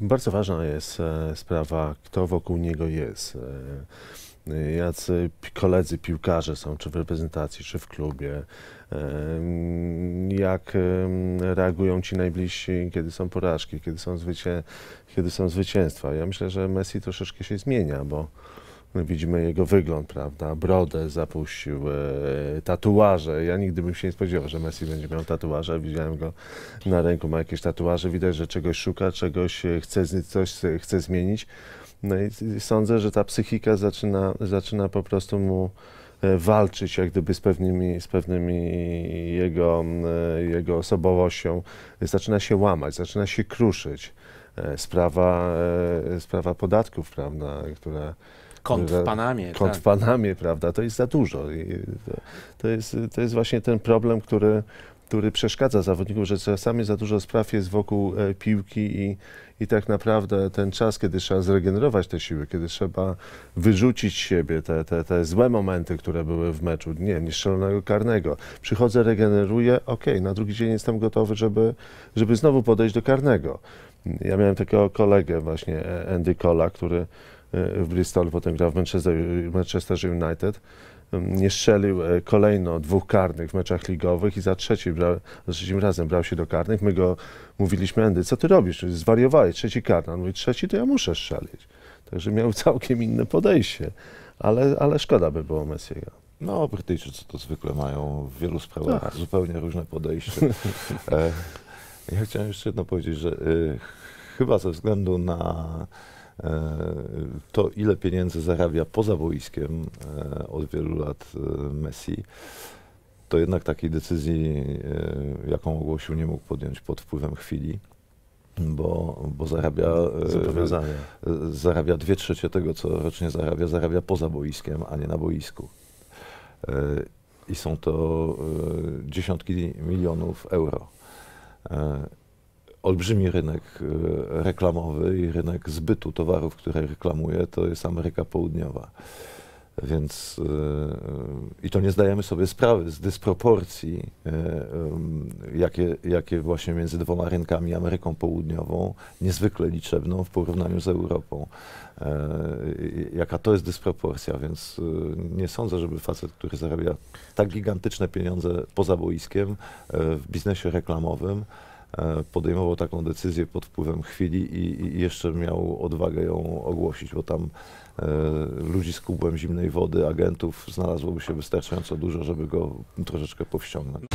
Bardzo ważna jest e, sprawa, kto wokół niego jest. E, e, jacy koledzy piłkarze są, czy w reprezentacji, czy w klubie. Mm, jak reagują ci najbliżsi, kiedy są porażki, kiedy są, zwycię kiedy są zwycięstwa. Ja myślę, że Messi troszeczkę się zmienia, bo widzimy jego wygląd, prawda? Brodę zapuścił, e, tatuaże. Ja nigdy bym się nie spodziewał, że Messi będzie miał tatuaże. Widziałem go na ręku, ma jakieś tatuaże. Widać, że czegoś szuka, czegoś e, chce, coś e, chce zmienić. No i sądzę, że ta psychika zaczyna, zaczyna po prostu mu e, walczyć jak gdyby z pewnymi, z pewnymi jego, jego osobowością. Zaczyna się łamać, zaczyna się kruszyć. Sprawa, sprawa podatków, prawda, która Kąt w Panamie. Kąt tak. w Panamie, prawda? To jest za dużo. To, to, jest, to jest właśnie ten problem, który, który przeszkadza zawodnikom, że czasami za dużo spraw jest wokół e, piłki i, i tak naprawdę ten czas, kiedy trzeba zregenerować te siły, kiedy trzeba wyrzucić siebie, te, te, te złe momenty, które były w meczu, nie, niestrzelonego karnego. Przychodzę, regeneruję, ok, na drugi dzień jestem gotowy, żeby, żeby znowu podejść do karnego. Ja miałem takiego kolegę właśnie, e, Andy Kola, który E, w Bristol, potem grał w Manchester United. Mm, nie strzelił e, kolejno dwóch karnych w meczach ligowych i za, trzeci za trzecim razem brał się do karnych. My go mówiliśmy, Andy, co ty robisz? Zwariowałeś, trzeci karny. On mówi, trzeci to ja muszę strzelić. Także miał całkiem inne podejście, ale, ale szkoda by było Messiego. No, Brytyjczycy to zwykle mają w wielu sprawach tak. zupełnie różne podejście. E, ja chciałem jeszcze jedno powiedzieć, że y, chyba ze względu na E, to, ile pieniędzy zarabia poza boiskiem e, od wielu lat e, Messi, to jednak takiej decyzji, jaką ogłosił, nie mógł podjąć pod wpływem chwili bo, bo zarabia, zarabia dwie trzecie tego, co rocznie zarabia, zarabia poza boiskiem, a nie na boisku. I są to dziesiątki milionów euro olbrzymi rynek e, reklamowy i rynek zbytu towarów, które reklamuje, to jest Ameryka Południowa. Więc e, i to nie zdajemy sobie sprawy z dysproporcji, e, jakie, jakie właśnie między dwoma rynkami, Ameryką Południową, niezwykle liczebną w porównaniu z Europą. Jaka to jest dysproporcja, więc nie sądzę, żeby facet, który zarabia tak gigantyczne pieniądze poza boiskiem, w biznesie reklamowym, E, podejmował taką decyzję pod wpływem chwili i, i jeszcze miał odwagę ją ogłosić, bo tam e, ludzi z kubłem zimnej wody, agentów znalazłoby się wystarczająco dużo, żeby go troszeczkę powściągnąć.